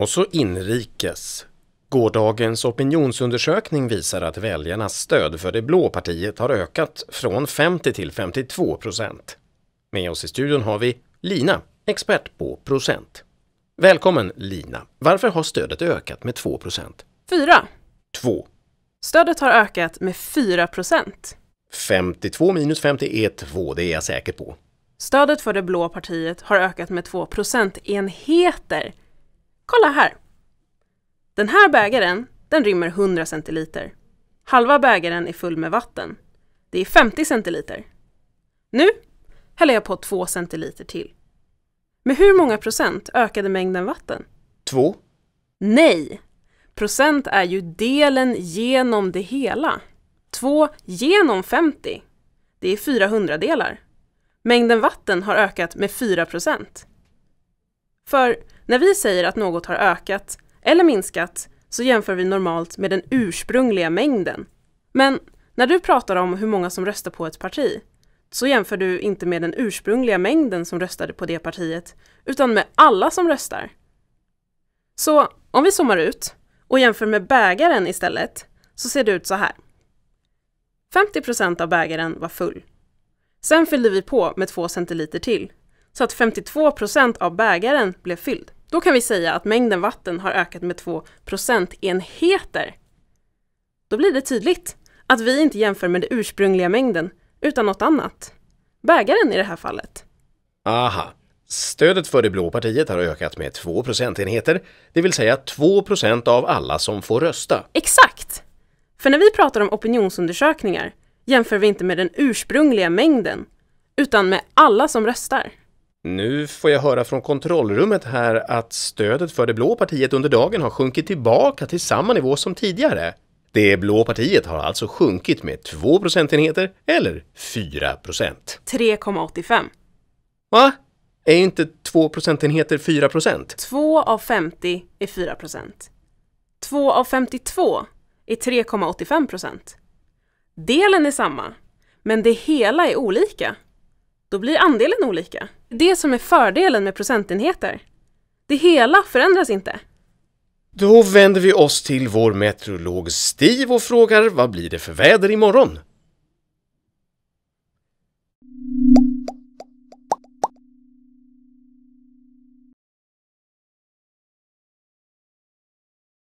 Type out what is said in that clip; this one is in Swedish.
Och så inrikes. Gårdagens opinionsundersökning visar att väljarnas stöd för det blå partiet har ökat från 50 till 52 procent. Med oss i studion har vi Lina, expert på procent. Välkommen Lina! Varför har stödet ökat med 2 procent? 4. 2. Stödet har ökat med 4 procent. 52 minus 50 är 2, det är jag säker på. Stödet för det blå partiet har ökat med 2 procentenheter Kolla här! Den här bägaren, den rymmer 100 centiliter. Halva bägaren är full med vatten. Det är 50 centiliter. Nu häller jag på 2 centiliter till. Med hur många procent ökade mängden vatten? 2. Nej! Procent är ju delen genom det hela. 2 genom 50. Det är 400 delar. Mängden vatten har ökat med 4 procent. För när vi säger att något har ökat eller minskat så jämför vi normalt med den ursprungliga mängden. Men när du pratar om hur många som röstar på ett parti så jämför du inte med den ursprungliga mängden som röstade på det partiet utan med alla som röstar. Så om vi zoomar ut och jämför med bägaren istället så ser det ut så här. 50 av bägaren var full. Sen fyllde vi på med 2 centiliter till, så att 52 av bägaren blev fylld. Då kan vi säga att mängden vatten har ökat med 2 procentenheter. Då blir det tydligt att vi inte jämför med den ursprungliga mängden, utan något annat. Bägaren i det här fallet. Aha. Stödet för det blå partiet har ökat med 2 procentenheter, det vill säga 2 procent av alla som får rösta. Exakt! För när vi pratar om opinionsundersökningar jämför vi inte med den ursprungliga mängden, utan med alla som röstar. Nu får jag höra från kontrollrummet här att stödet för det blå partiet under dagen har sjunkit tillbaka till samma nivå som tidigare. Det blå partiet har alltså sjunkit med 2 procentenheter eller 4 procent. 3,85. Va? Är inte 2 procentenheter 4 procent? 2 av 50 är 4 procent. 2 av 52 är 3,85 procent. Delen är samma, men det hela är olika då blir andelen olika. Det som är fördelen med procentenheter. Det hela förändras inte. Då vänder vi oss till vår meteorolog Steve och frågar vad blir det för väder imorgon?